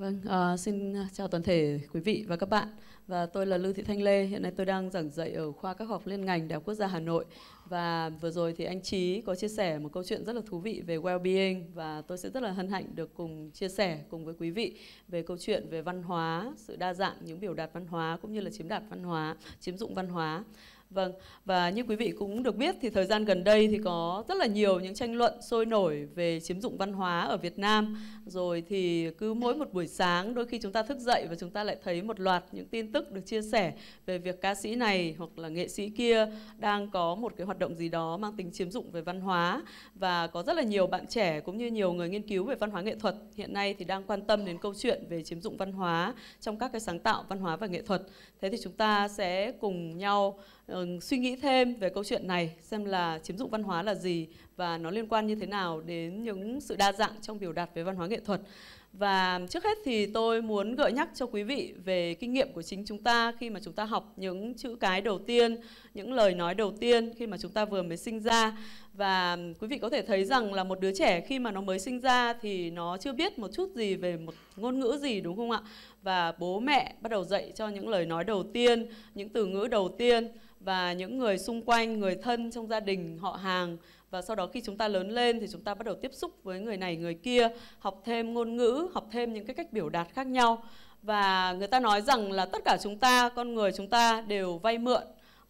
Vâng, uh, xin ờ, chào toàn thể quý vị và các bạn. Và tôi là Lưu Thị Thanh Lê, hiện nay tôi đang giảng dạy ở khoa các học liên ngành Đại học Quốc gia Hà Nội. Và vừa rồi thì anh Trí có chia sẻ một câu chuyện rất là thú vị về well-being và tôi sẽ rất là hân hạnh được cùng chia sẻ cùng với quý vị về câu chuyện về văn hóa, sự đa dạng những biểu đạt văn hóa cũng như là chiếm đạt văn hóa, chiếm dụng văn hóa. Vâng, và như quý vị cũng được biết thì thời gian gần đây thì có rất là nhiều những tranh luận sôi nổi về chiếm dụng văn hóa ở Việt Nam. Rồi thì cứ mỗi một buổi sáng đôi khi chúng ta thức dậy và chúng ta lại thấy một loạt những tin tức được chia sẻ về việc ca sĩ này hoặc là nghệ sĩ kia đang có một cái hoạt động gì đó mang tính chiếm dụng về văn hóa và có rất là nhiều bạn trẻ cũng như nhiều người nghiên cứu về văn hóa nghệ thuật hiện nay thì đang quan tâm đến câu chuyện về chiếm dụng văn hóa trong các cái sáng tạo văn hóa và nghệ thuật. Thế thì chúng ta sẽ cùng nhau ờ, Vâng, suy nghĩ thêm về câu chuyện này xem là chiếm dụng văn hóa là gì và nó liên quan như thế nào đến những sự đa dạng trong biểu đạt về văn hóa nghệ thuật. Và trước hết thì tôi muốn gợi nhắc cho quý vị về kinh nghiệm của chính chúng ta khi mà chúng ta học những chữ cái đầu tiên, những lời nói đầu tiên khi mà chúng ta vừa mới sinh ra. Và quý vị có thể thấy rằng là một đứa trẻ khi mà nó mới sinh ra thì nó chưa biết một chút gì về một ngôn ngữ gì đúng không ạ? Và bố mẹ bắt đầu dạy cho những lời nói đầu tiên, những từ ngữ đầu tiên và những người xung quanh, người thân trong gia đình, họ hàng và sau đó khi chúng ta lớn lên thì chúng ta bắt đầu tiếp xúc với người này người kia, học thêm ngôn ngữ, học thêm những cái cách biểu đạt khác nhau và người ta nói rằng là tất cả chúng ta, con người chúng ta đều vay mượn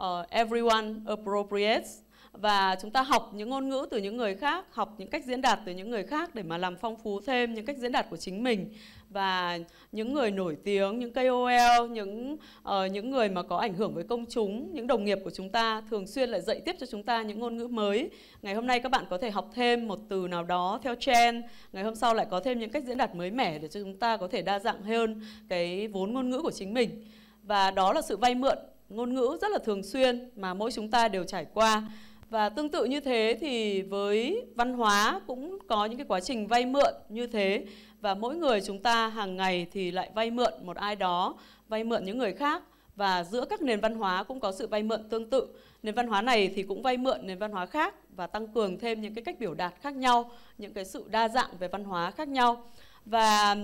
uh, everyone appropriates và chúng ta học những ngôn ngữ từ những người khác, học những cách diễn đạt từ những người khác để mà làm phong phú thêm những cách diễn đạt của chính mình và những người nổi tiếng, những KOL, những uh, những người mà có ảnh hưởng với công chúng, những đồng nghiệp của chúng ta thường xuyên lại dạy tiếp cho chúng ta những ngôn ngữ mới. Ngày hôm nay các bạn có thể học thêm một từ nào đó theo trend, ngày hôm sau lại có thêm những cách diễn đạt mới mẻ để cho chúng ta có thể đa dạng hơn cái vốn ngôn ngữ của chính mình. Và đó là sự vay mượn ngôn ngữ rất là thường xuyên mà mỗi chúng ta đều trải qua và tương tự như thế thì với văn hóa cũng có những cái quá trình vay mượn như thế và mỗi người chúng ta hàng ngày thì lại vay mượn một ai đó, vay mượn những người khác và giữa các nền văn hóa cũng có sự vay mượn tương tự. Nền văn hóa này thì cũng vay mượn nền văn hóa khác và tăng cường thêm những cái cách biểu đạt khác nhau, những cái sự đa dạng về văn hóa khác nhau. Và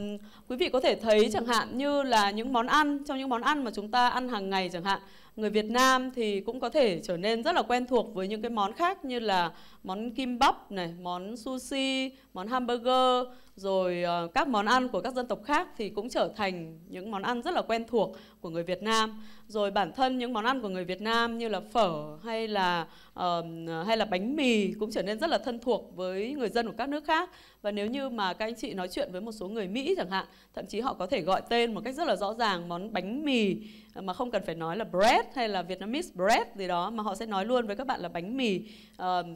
quý vị có thể thấy chẳng hạn như là những món ăn, trong những món ăn mà chúng ta ăn hàng ngày chẳng hạn người Việt Nam thì cũng có thể trở nên rất là quen thuộc với những cái món khác như là món kim bắp này, món sushi, món hamburger rồi ờ, các món ăn của các dân tộc khác thì cũng trở thành những món ăn rất là quen thuộc của người Việt Nam. Rồi bản thân những món ăn của người Việt Nam như là phở hay là uh, hay là bánh mì cũng trở nên rất là thân thuộc với người dân của các nước khác. Và nếu như mà các anh chị nói chuyện với một số người Mỹ chẳng hạn, thậm chí họ có thể gọi tên một cách rất là rõ ràng món bánh mì mà không cần phải nói là bread hay là Vietnamese bread gì đó mà họ sẽ nói luôn với các bạn là bánh mì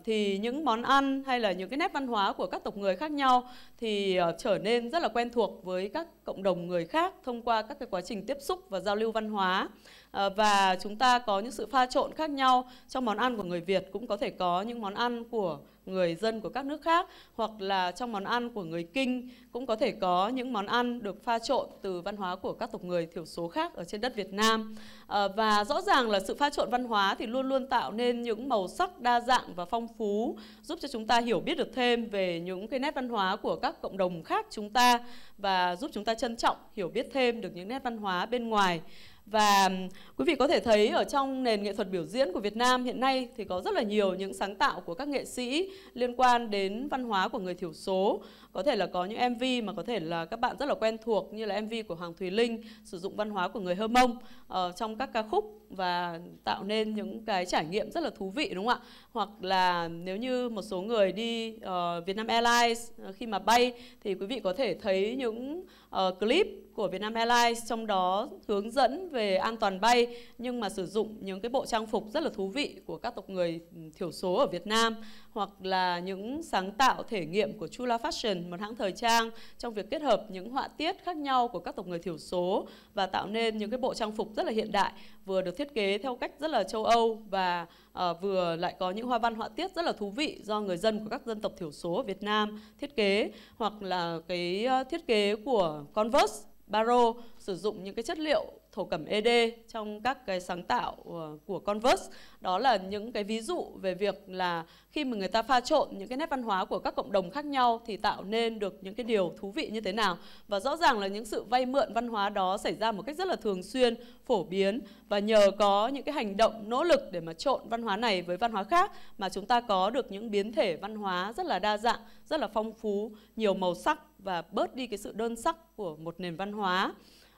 thì những món ăn hay là những cái nét văn hóa của các tộc người khác nhau thì ờ, trở nên rất là quen thuộc với các cộng đồng người khác thông qua các cái quá trình tiếp xúc và giao lưu văn hóa Ờ, và chúng ta có những sự pha trộn khác nhau trong món ăn của người Việt cũng có thể có những món ăn của người dân của các nước khác hoặc là trong món ăn của người Kinh cũng có thể có những món ăn được pha trộn từ văn hóa của các tộc người thiểu số khác ở trên đất Việt Nam ờ, và rõ ràng là sự pha trộn văn hóa thì luôn luôn tạo nên những màu sắc đa dạng và phong phú giúp cho chúng ta hiểu biết được thêm về những cái nét văn hóa của các cộng đồng khác chúng ta và giúp chúng ta trân trọng hiểu biết thêm được những nét văn hóa bên ngoài và quý vị có thể thấy ở trong nền nghệ thuật biểu diễn của Việt Nam hiện nay thì có rất là nhiều những sáng tạo của các nghệ sĩ liên quan đến văn hóa của người thiểu số. Có thể là có những MV mà có thể là các bạn rất là quen thuộc như là MV của Hoàng Thùy Linh sử dụng văn hóa của người Hơ Mông uh, trong các ca khúc và tạo nên những cái trải nghiệm rất là thú vị đúng không ạ? hoặc là nếu như một số người đi uh, Vietnam Airlines uh, khi mà bay thì quý vị có thể thấy những uh, clip của Vietnam Airlines trong đó hướng dẫn về an toàn bay nhưng mà sử dụng những cái bộ trang phục rất là thú vị của các tộc người ừ, thiểu số ở Việt Nam hoặc là những sáng tạo thể nghiệm của Chula Fashion, một hãng thời trang trong việc kết hợp những họa tiết khác nhau của các tộc người thiểu số và tạo nên những cái bộ trang phục rất là hiện đại, vừa được thiết kế theo cách rất là châu Âu và à, vừa lại có những hoa văn họa tiết rất là thú vị do người dân của các dân tộc thiểu số Việt Nam thiết kế hoặc là cái ờ, thiết kế của Converse Baro sử dụng những cái chất liệu thổ cẩm ED trong các cái sáng tạo ờ, của Converse đó là những cái ví dụ về việc là khi mà người ta pha trộn những cái nét văn hóa của các cộng đồng khác nhau thì tạo nên được những cái điều thú vị như thế nào và rõ ràng là những sự vay mượn văn hóa đó xảy ra một cách rất là thường xuyên phổ biến và nhờ có những cái hành động nỗ lực để mà trộn văn hóa này với văn hóa khác mà chúng ta có được những biến thể văn hóa rất là đa dạng rất là phong phú nhiều màu sắc và bớt đi cái sự đơn sắc của một nền văn hóa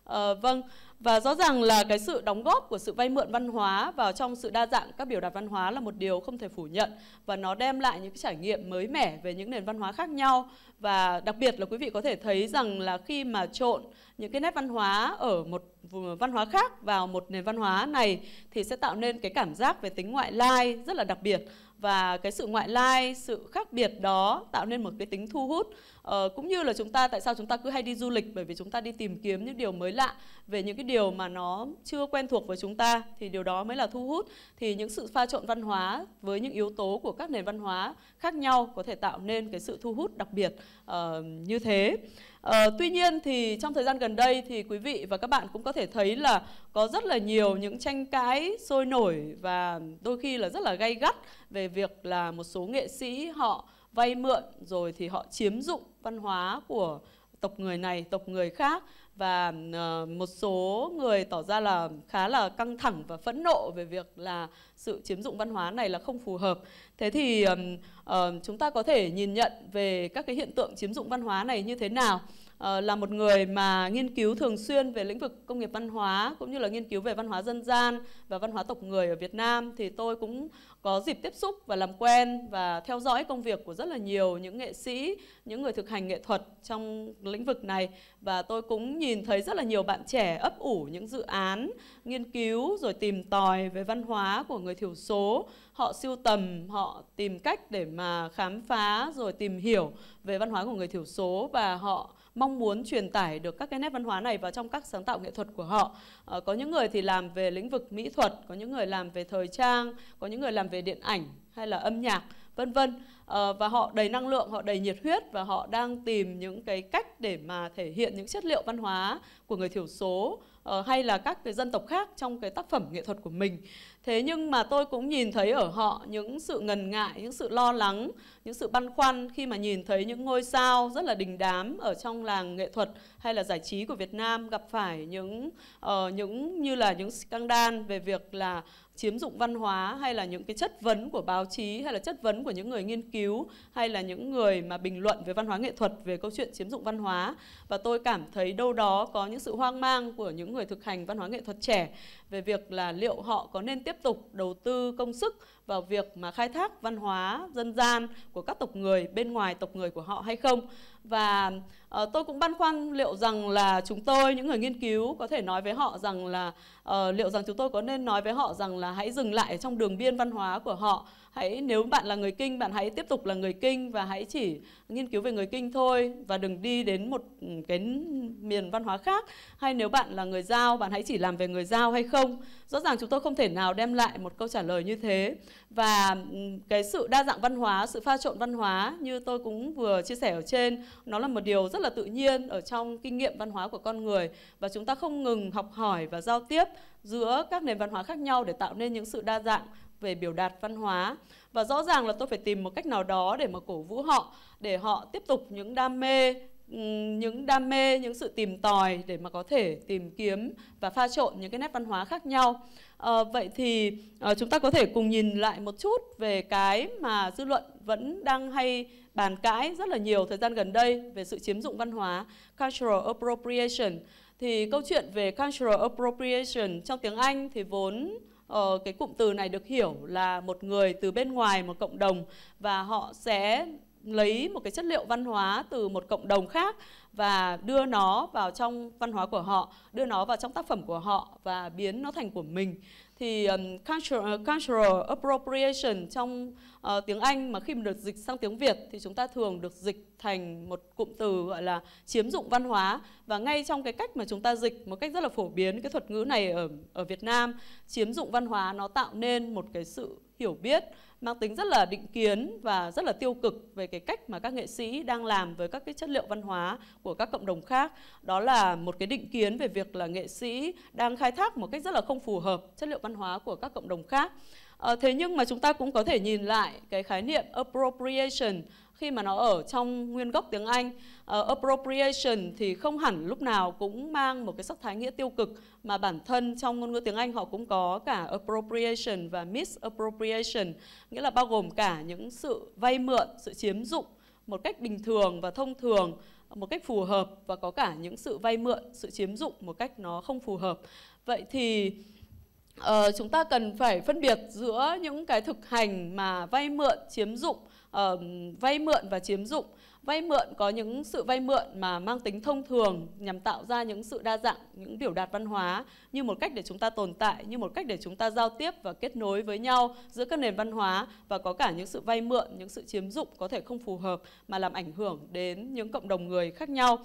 À, vâng, và rõ ràng là cái sự đóng góp của sự vay mượn văn hóa vào trong sự đa dạng các biểu đạt văn hóa là một điều không thể phủ nhận và nó đem lại những cái trải nghiệm mới mẻ về những nền văn hóa khác nhau và đặc biệt là quý vị có thể thấy rằng là khi mà trộn những cái nét văn hóa ở một văn hóa khác vào một nền văn hóa này thì sẽ tạo nên cái cảm giác về tính ngoại lai rất là đặc biệt và cái sự ngoại lai sự khác biệt đó tạo nên một cái tính thu hút ờ, cũng như là chúng ta tại sao chúng ta cứ hay đi du lịch bởi vì chúng ta đi tìm kiếm những điều mới lạ về những cái điều mà nó chưa quen thuộc với chúng ta thì điều đó mới là thu hút thì những sự pha trộn văn hóa với những yếu tố của các nền văn hóa khác nhau có thể tạo nên cái sự thu hút đặc biệt uh, như thế uh, tuy nhiên thì trong thời gian gần đây thì quý vị và các bạn cũng có thể thấy là có rất là nhiều những tranh cãi sôi nổi và đôi khi là rất là gay gắt về việc là một số nghệ sĩ họ vay mượn rồi thì họ chiếm dụng văn hóa của tộc người này tộc người khác và ờ, một số người tỏ ra là khá là căng thẳng và phẫn nộ về việc là sự chiếm dụng văn hóa này là không phù hợp thế thì chúng ta có thể nhìn nhận về các cái hiện tượng chiếm dụng văn hóa này như thế nào Ờ, là một người mà nghiên cứu thường xuyên về lĩnh vực công nghiệp văn hóa cũng như là nghiên cứu về văn hóa dân gian và văn hóa tộc người ở Việt Nam thì tôi cũng có dịp tiếp xúc và làm quen và theo dõi công việc của rất là nhiều những nghệ sĩ, những người thực hành nghệ thuật trong lĩnh vực này và tôi cũng nhìn thấy rất là nhiều bạn trẻ ấp ủ những dự án nghiên cứu rồi tìm tòi về văn hóa của người thiểu số, họ siêu tầm, họ tìm cách để mà khám phá rồi tìm hiểu về văn hóa của người thiểu số và họ mong muốn truyền tải được các cái nét văn hóa này vào trong các sáng tạo nghệ thuật của họ. À, có những người thì làm về lĩnh vực mỹ thuật, có những người làm về thời trang, có những người làm về điện ảnh hay là âm nhạc, vân vân. À, và họ đầy năng lượng, họ đầy nhiệt huyết và họ đang tìm những cái cách để mà thể hiện những chất liệu văn hóa của người thiểu số uh, hay là các cái dân tộc khác trong cái tác phẩm nghệ thuật của mình. Thế nhưng mà tôi cũng nhìn thấy ở họ những sự ngần ngại, những sự lo lắng, những sự băn khoăn khi mà nhìn thấy những ngôi sao rất là đình đám ở trong làng nghệ thuật hay là giải trí của Việt Nam gặp phải những uh, những như là những scandal về việc là chiếm dụng văn hóa hay là những cái chất vấn của báo chí hay là chất vấn của những người nghiên cứu hay là những người mà bình luận về văn hóa nghệ thuật về câu chuyện chiếm dụng văn hóa và tôi cảm thấy đâu đó có những sự hoang mang của những những người thực hành văn hóa nghệ thuật trẻ về việc là liệu họ có nên tiếp tục đầu tư công sức vào việc mà khai thác văn hóa dân gian của các tộc người bên ngoài tộc người của họ hay không và Ờ, tôi cũng băn khoăn liệu rằng là chúng tôi những người nghiên cứu có thể nói với họ rằng là uh, liệu rằng chúng tôi có nên nói với họ rằng là hãy dừng lại trong đường biên văn hóa của họ hãy nếu bạn là người kinh bạn hãy tiếp tục là người kinh và hãy chỉ nghiên cứu về người kinh thôi và đừng đi đến một ừ, cái miền văn hóa khác hay nếu bạn là người giao bạn hãy chỉ làm về người giao hay không rõ ràng chúng tôi không thể nào đem lại một câu trả lời như thế và ừ, cái sự đa dạng văn hóa sự pha trộn văn hóa như tôi cũng vừa chia sẻ ở trên nó là một điều rất rất là tự nhiên ở trong kinh nghiệm văn hóa của con người và chúng ta không ngừng học hỏi và giao tiếp giữa các nền văn hóa khác nhau để tạo nên những sự đa dạng về biểu đạt văn hóa và rõ ràng là tôi phải tìm một cách nào đó để mà cổ vũ họ để họ tiếp tục những đam mê ừ, những đam mê, những sự tìm tòi để mà có thể tìm kiếm và pha trộn những cái nét văn hóa khác nhau. À, vậy thì à, chúng ta có thể cùng nhìn lại một chút về cái mà dư luận vẫn đang hay bàn cãi rất là nhiều thời gian gần đây về sự chiếm dụng văn hóa cultural appropriation thì câu chuyện về cultural appropriation trong tiếng Anh thì vốn Ờ, cái cụm từ này được hiểu là một người từ bên ngoài một cộng đồng và họ sẽ lấy một cái chất liệu văn hóa từ một cộng đồng khác và đưa nó vào trong văn hóa của họ, đưa nó vào trong tác phẩm của họ và biến nó thành của mình. Thì um, cultural, ờ, cultural appropriation trong uh, tiếng Anh mà khi mà được dịch sang tiếng Việt thì chúng ta thường được dịch thành một cụm từ gọi là chiếm dụng văn hóa và ngay trong cái cách mà chúng ta dịch một cách rất là phổ biến cái thuật ngữ này ở ở Việt Nam chiếm dụng văn hóa nó tạo nên một cái sự hiểu biết mang tính rất là định kiến và rất là tiêu cực về cái cách mà các nghệ sĩ đang làm với các cái chất liệu văn hóa của các cộng đồng khác. Đó là một cái định kiến về việc là nghệ sĩ đang khai thác một cách rất là không phù hợp chất liệu văn hóa của các cộng đồng khác. À, thế nhưng mà chúng ta cũng có thể nhìn lại cái khái niệm appropriation khi mà nó ở trong nguyên gốc tiếng Anh. Uh, appropriation thì không hẳn lúc nào cũng mang một cái sắc thái nghĩa tiêu cực mà bản thân trong ngôn ngữ tiếng Anh họ cũng có cả appropriation và misappropriation, nghĩa là bao gồm cả những sự vay mượn, sự chiếm dụng một cách bình thường và thông thường một cách phù hợp và có cả những sự vay mượn, sự chiếm dụng một cách nó không phù hợp. Vậy thì uh, chúng ta cần phải phân biệt giữa những cái thực hành mà vay mượn chiếm dụng uh, vay mượn và chiếm dụng vay mượn có những sự vay mượn mà mang tính thông thường nhằm tạo ra những sự đa dạng những biểu đạt văn hóa như một cách để chúng ta tồn tại như một cách để chúng ta giao tiếp và kết nối với nhau giữa các nền văn hóa và có cả những sự vay mượn những sự chiếm dụng có thể không phù hợp mà làm ảnh hưởng đến những cộng đồng người khác nhau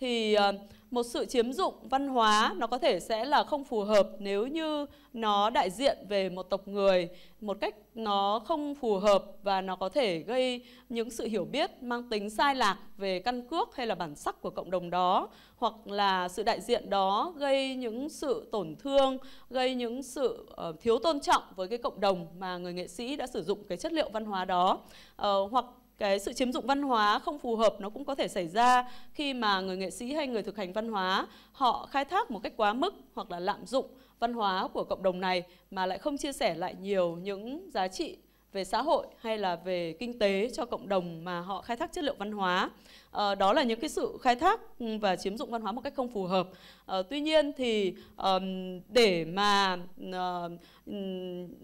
thì ờ, một sự chiếm dụng văn hóa nó có thể sẽ là không phù hợp nếu như nó đại diện về một tộc người một cách nó không phù hợp và nó có thể gây những sự hiểu biết mang tính sai lạc về căn cước hay là bản sắc của cộng đồng đó hoặc là sự đại diện đó gây những sự tổn thương gây những sự ờ, thiếu tôn trọng với cái cộng đồng mà người nghệ sĩ đã sử dụng cái chất liệu văn hóa đó ờ, hoặc cái sự chiếm dụng văn hóa không phù hợp nó cũng có thể xảy ra khi mà người nghệ sĩ hay người thực hành văn hóa họ khai thác một cách quá mức hoặc là lạm dụng văn hóa của cộng đồng này mà lại không chia sẻ lại nhiều những giá trị về xã hội hay là về kinh tế cho cộng đồng mà họ khai thác chất liệu văn hóa. À, đó là những cái sự khai thác ừ, và chiếm dụng văn hóa một cách không phù hợp. À, tuy nhiên thì um, để mà uh,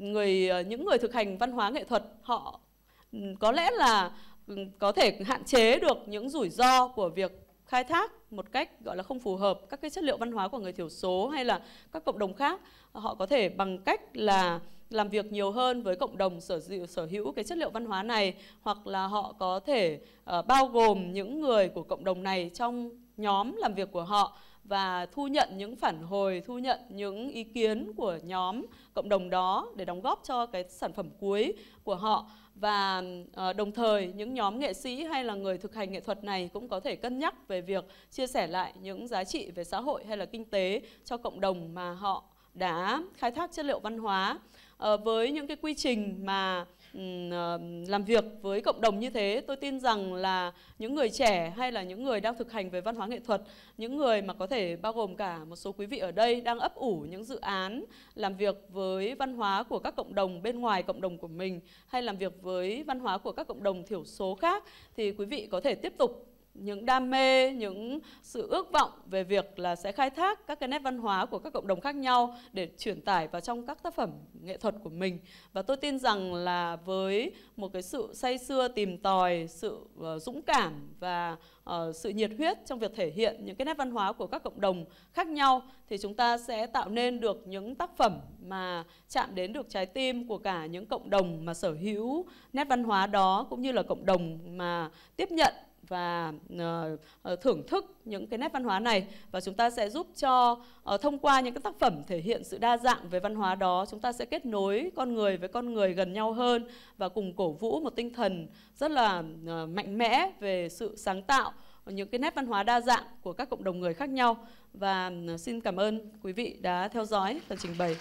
người những người thực hành văn hóa nghệ thuật họ Ừ, có lẽ là ừ, có thể hạn chế được những rủi ro của việc khai thác một cách gọi là không phù hợp các cái chất liệu văn hóa của người thiểu số hay là các cộng đồng khác họ có thể bằng cách là làm việc nhiều hơn với cộng đồng sở sở hữu cái chất liệu văn hóa này hoặc là họ có thể uh, bao gồm những người của cộng đồng này trong nhóm làm việc của họ và thu nhận những phản hồi, thu nhận những ý kiến của nhóm cộng đồng đó để đóng góp cho cái sản phẩm cuối của họ và ờ, đồng thời những nhóm nghệ sĩ hay là người thực hành nghệ thuật này cũng có thể cân nhắc về việc chia sẻ lại những giá trị về xã hội hay là kinh tế cho cộng đồng mà họ đã khai thác chất liệu văn hóa ờ, với những cái quy trình mà Ừ, ờ, làm việc với cộng đồng như thế tôi tin rằng là những người trẻ hay là những người đang thực hành về văn hóa nghệ thuật những người mà có thể bao gồm cả một số quý vị ở đây đang ấp ủ những dự án làm việc với văn hóa của các cộng đồng bên ngoài cộng đồng của mình hay làm việc với văn hóa của các cộng đồng thiểu số khác thì quý vị có thể tiếp tục những đam mê, những sự ước vọng về việc là sẽ khai thác các cái nét văn hóa của các cộng đồng khác nhau để truyền tải vào trong các tác phẩm nghệ thuật của mình. Và tôi tin rằng là với một cái sự say sưa tìm tòi, sự uh, dũng cảm và uh, sự nhiệt huyết trong việc thể hiện những cái nét văn hóa của các cộng đồng khác nhau thì chúng ta sẽ tạo nên được những tác phẩm mà chạm đến được trái tim của cả những cộng đồng mà sở hữu nét văn hóa đó cũng như là cộng đồng mà tiếp nhận và ờ, ờ, thưởng thức những cái nét văn hóa này và chúng ta sẽ giúp cho ờ, thông qua những cái tác phẩm thể hiện sự đa dạng về văn hóa đó chúng ta sẽ kết nối con người với con người gần nhau hơn và cùng cổ vũ một tinh thần rất là mạnh mẽ về sự sáng tạo những cái nét văn hóa đa dạng của các cộng đồng người khác nhau và ừ, xin cảm ơn quý vị đã theo dõi phần trình bày